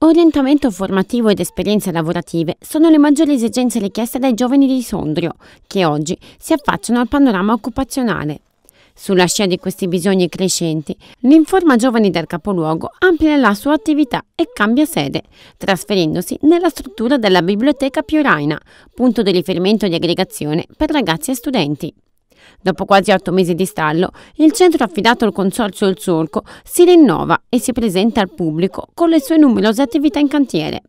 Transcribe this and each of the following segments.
Orientamento formativo ed esperienze lavorative sono le maggiori esigenze richieste dai giovani di Sondrio, che oggi si affacciano al panorama occupazionale. Sulla scia di questi bisogni crescenti, l'Informa Giovani del Capoluogo amplia la sua attività e cambia sede, trasferendosi nella struttura della Biblioteca Pioraina, punto di riferimento di aggregazione per ragazzi e studenti. Dopo quasi otto mesi di stallo, il centro affidato al Consorzio Il Solco si rinnova e si presenta al pubblico con le sue numerose attività in cantiere.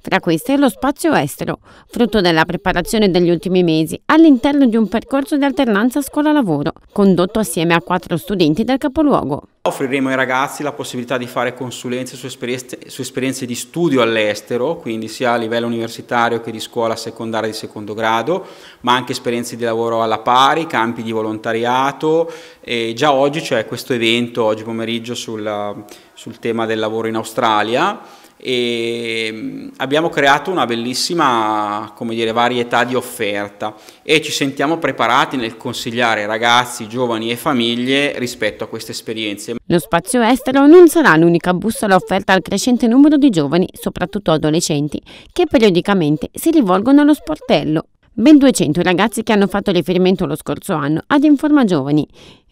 Fra queste lo spazio estero, frutto della preparazione degli ultimi mesi all'interno di un percorso di alternanza scuola-lavoro, condotto assieme a quattro studenti del capoluogo. Offriremo ai ragazzi la possibilità di fare consulenze su esperienze, su esperienze di studio all'estero, quindi sia a livello universitario che di scuola secondaria di secondo grado, ma anche esperienze di lavoro alla pari, campi di volontariato. E già oggi c'è questo evento, oggi pomeriggio, sul, sul tema del lavoro in Australia e mm, abbiamo creato una bellissima dire, varietà di offerta e ci sentiamo preparati nel consigliare ragazzi, giovani e famiglie rispetto a queste esperienze. Lo spazio estero non sarà l'unica bussola offerta al crescente numero di giovani, soprattutto adolescenti, che periodicamente si rivolgono allo sportello. Ben 200 ragazzi che hanno fatto riferimento lo scorso anno ad Informa Giovani,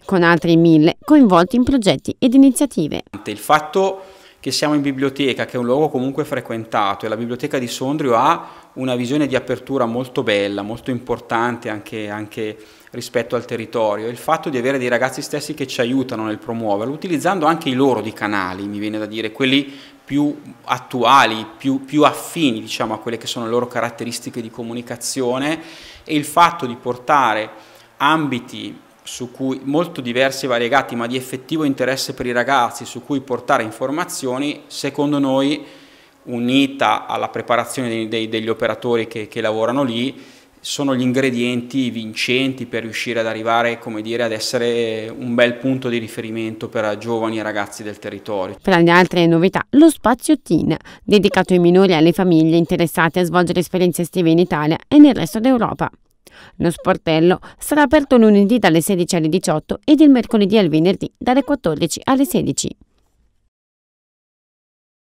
con altri 1000 coinvolti in progetti ed iniziative. Il fatto che siamo in biblioteca, che è un luogo comunque frequentato e la biblioteca di Sondrio ha una visione di apertura molto bella, molto importante anche, anche rispetto al territorio. Il fatto di avere dei ragazzi stessi che ci aiutano nel promuoverlo, utilizzando anche i loro di canali, mi viene da dire, quelli più attuali, più, più affini diciamo, a quelle che sono le loro caratteristiche di comunicazione e il fatto di portare ambiti su cui, molto diversi e variegati, ma di effettivo interesse per i ragazzi, su cui portare informazioni, secondo noi, unita alla preparazione dei, dei, degli operatori che, che, lavorano lì, sono gli ingredienti vincenti per riuscire ad arrivare, come dire, ad essere un bel punto di riferimento per giovani e ragazzi del territorio. Tra le altre novità, lo spazio Teen, dedicato ai minori e alle famiglie interessate a svolgere esperienze estive in Italia e nel resto d'Europa. Lo sportello sarà aperto lunedì dalle 16 alle 18 ed il mercoledì al venerdì dalle 14 alle 16.